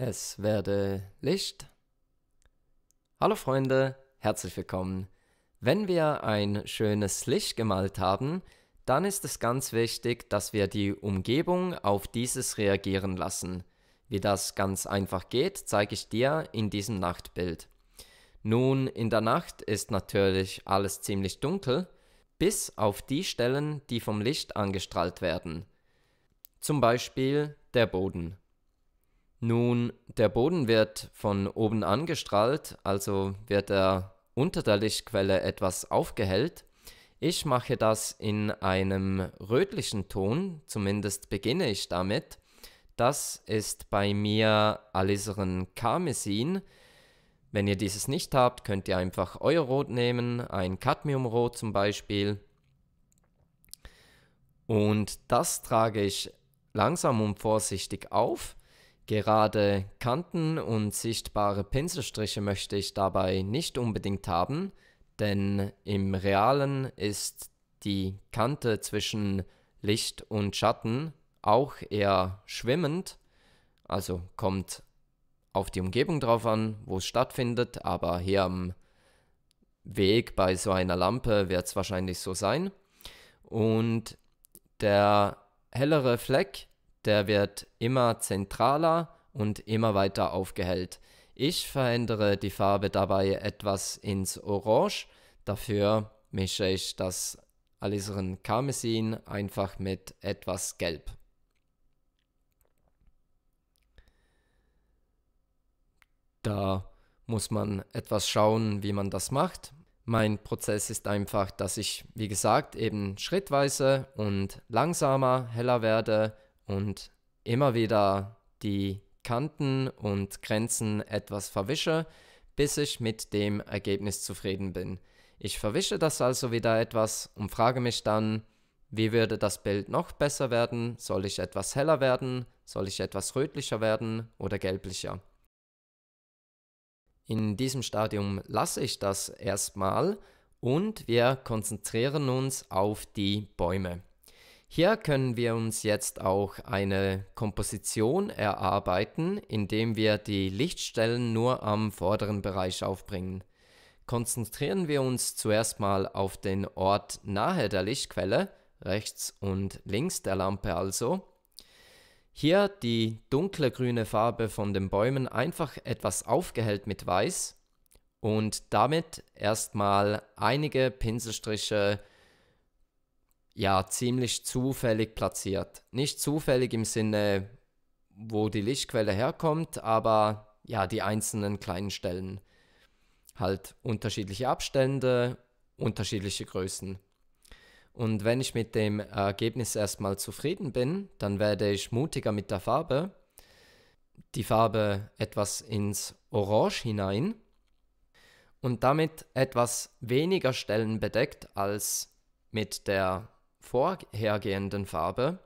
Es werde Licht. Hallo Freunde, herzlich willkommen. Wenn wir ein schönes Licht gemalt haben, dann ist es ganz wichtig, dass wir die Umgebung auf dieses reagieren lassen. Wie das ganz einfach geht, zeige ich dir in diesem Nachtbild. Nun, in der Nacht ist natürlich alles ziemlich dunkel, bis auf die Stellen, die vom Licht angestrahlt werden. Zum Beispiel der Boden. Nun, der Boden wird von oben angestrahlt, also wird er unter der Lichtquelle etwas aufgehellt. Ich mache das in einem rötlichen Ton, zumindest beginne ich damit. Das ist bei mir Alizarin Karmesin. Wenn ihr dieses nicht habt, könnt ihr einfach euer Rot nehmen, ein Cadmiumrot zum Beispiel. Und das trage ich langsam und vorsichtig auf Gerade Kanten und sichtbare Pinselstriche möchte ich dabei nicht unbedingt haben, denn im realen ist die Kante zwischen Licht und Schatten auch eher schwimmend, also kommt auf die Umgebung drauf an, wo es stattfindet, aber hier am Weg bei so einer Lampe wird es wahrscheinlich so sein. Und der hellere Fleck der wird immer zentraler und immer weiter aufgehellt. Ich verändere die Farbe dabei etwas ins Orange, dafür mische ich das Alizarin Karmesin einfach mit etwas Gelb. Da muss man etwas schauen, wie man das macht. Mein Prozess ist einfach, dass ich, wie gesagt, eben schrittweise und langsamer heller werde und immer wieder die Kanten und Grenzen etwas verwische, bis ich mit dem Ergebnis zufrieden bin. Ich verwische das also wieder etwas und frage mich dann, wie würde das Bild noch besser werden? Soll ich etwas heller werden? Soll ich etwas rötlicher werden oder gelblicher? In diesem Stadium lasse ich das erstmal und wir konzentrieren uns auf die Bäume. Hier können wir uns jetzt auch eine Komposition erarbeiten, indem wir die Lichtstellen nur am vorderen Bereich aufbringen. Konzentrieren wir uns zuerst mal auf den Ort nahe der Lichtquelle, rechts und links der Lampe also. Hier die dunkle grüne Farbe von den Bäumen einfach etwas aufgehellt mit weiß und damit erstmal einige Pinselstriche ja ziemlich zufällig platziert. Nicht zufällig im Sinne, wo die Lichtquelle herkommt, aber ja, die einzelnen kleinen Stellen. Halt unterschiedliche Abstände, unterschiedliche Größen. Und wenn ich mit dem Ergebnis erstmal zufrieden bin, dann werde ich mutiger mit der Farbe. Die Farbe etwas ins Orange hinein und damit etwas weniger Stellen bedeckt als mit der vorhergehenden Farbe,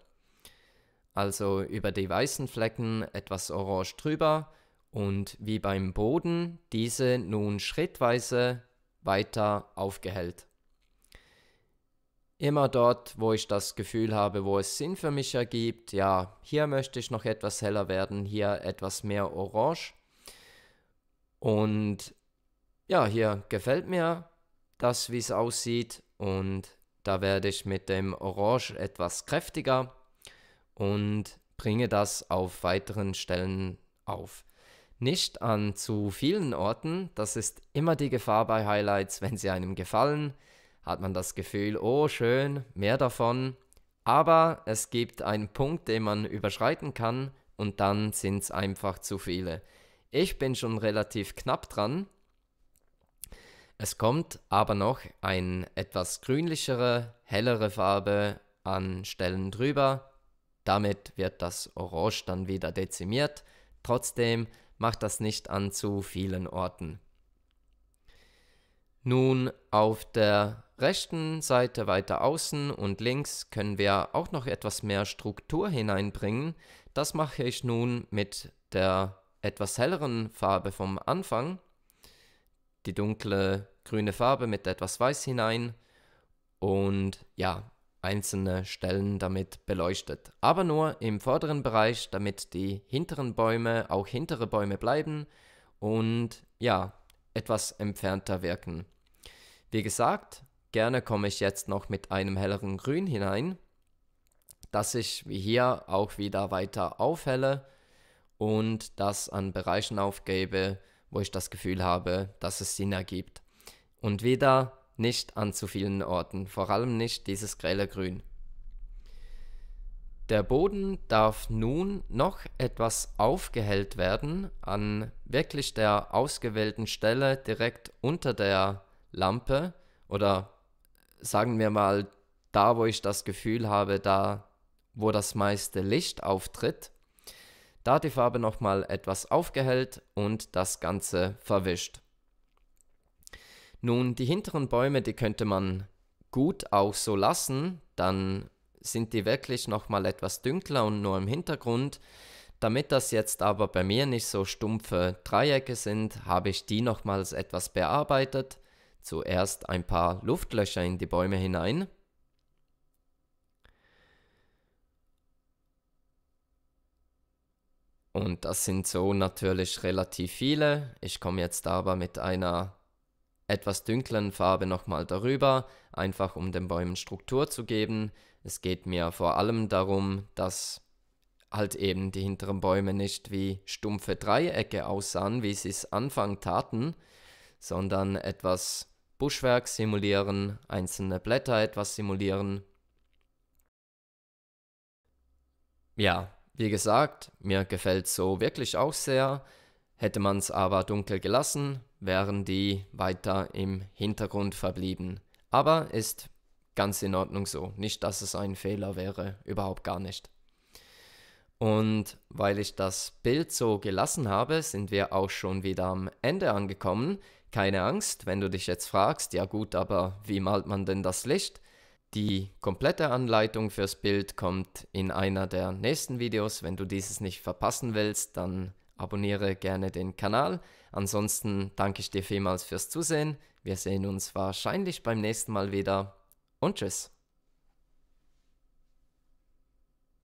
also über die weißen Flecken etwas orange drüber und wie beim Boden diese nun schrittweise weiter aufgehellt. Immer dort, wo ich das Gefühl habe, wo es Sinn für mich ergibt, ja, hier möchte ich noch etwas heller werden, hier etwas mehr orange. Und ja, hier gefällt mir das, wie es aussieht und da werde ich mit dem Orange etwas kräftiger und bringe das auf weiteren Stellen auf. Nicht an zu vielen Orten, das ist immer die Gefahr bei Highlights, wenn sie einem gefallen, hat man das Gefühl, oh schön, mehr davon. Aber es gibt einen Punkt, den man überschreiten kann und dann sind es einfach zu viele. Ich bin schon relativ knapp dran, es kommt aber noch ein etwas grünlichere, hellere Farbe an Stellen drüber. Damit wird das Orange dann wieder dezimiert. Trotzdem macht das nicht an zu vielen Orten. Nun auf der rechten Seite weiter außen und links können wir auch noch etwas mehr Struktur hineinbringen. Das mache ich nun mit der etwas helleren Farbe vom Anfang die dunkle grüne Farbe mit etwas Weiß hinein und ja, einzelne Stellen damit beleuchtet. Aber nur im vorderen Bereich, damit die hinteren Bäume auch hintere Bäume bleiben und ja, etwas entfernter wirken. Wie gesagt, gerne komme ich jetzt noch mit einem helleren Grün hinein, dass ich wie hier auch wieder weiter aufhelle und das an Bereichen aufgebe, wo ich das Gefühl habe, dass es Sinn ergibt. Und wieder nicht an zu vielen Orten, vor allem nicht dieses grelle Grün. Der Boden darf nun noch etwas aufgehellt werden an wirklich der ausgewählten Stelle direkt unter der Lampe oder sagen wir mal da, wo ich das Gefühl habe, da wo das meiste Licht auftritt da die Farbe nochmal etwas aufgehellt und das Ganze verwischt. Nun, die hinteren Bäume, die könnte man gut auch so lassen, dann sind die wirklich nochmal etwas dünkler und nur im Hintergrund. Damit das jetzt aber bei mir nicht so stumpfe Dreiecke sind, habe ich die nochmals etwas bearbeitet. Zuerst ein paar Luftlöcher in die Bäume hinein. Und das sind so natürlich relativ viele. Ich komme jetzt aber mit einer etwas dünklen Farbe nochmal darüber, einfach um den Bäumen Struktur zu geben. Es geht mir vor allem darum, dass halt eben die hinteren Bäume nicht wie stumpfe Dreiecke aussahen, wie sie es Anfang taten, sondern etwas Buschwerk simulieren, einzelne Blätter etwas simulieren. Ja, wie gesagt, mir gefällt so wirklich auch sehr. Hätte man es aber dunkel gelassen, wären die weiter im Hintergrund verblieben. Aber ist ganz in Ordnung so. Nicht, dass es ein Fehler wäre, überhaupt gar nicht. Und weil ich das Bild so gelassen habe, sind wir auch schon wieder am Ende angekommen. Keine Angst, wenn du dich jetzt fragst, ja gut, aber wie malt man denn das Licht? Die komplette Anleitung fürs Bild kommt in einer der nächsten Videos. Wenn du dieses nicht verpassen willst, dann abonniere gerne den Kanal. Ansonsten danke ich dir vielmals fürs Zusehen. Wir sehen uns wahrscheinlich beim nächsten Mal wieder und tschüss.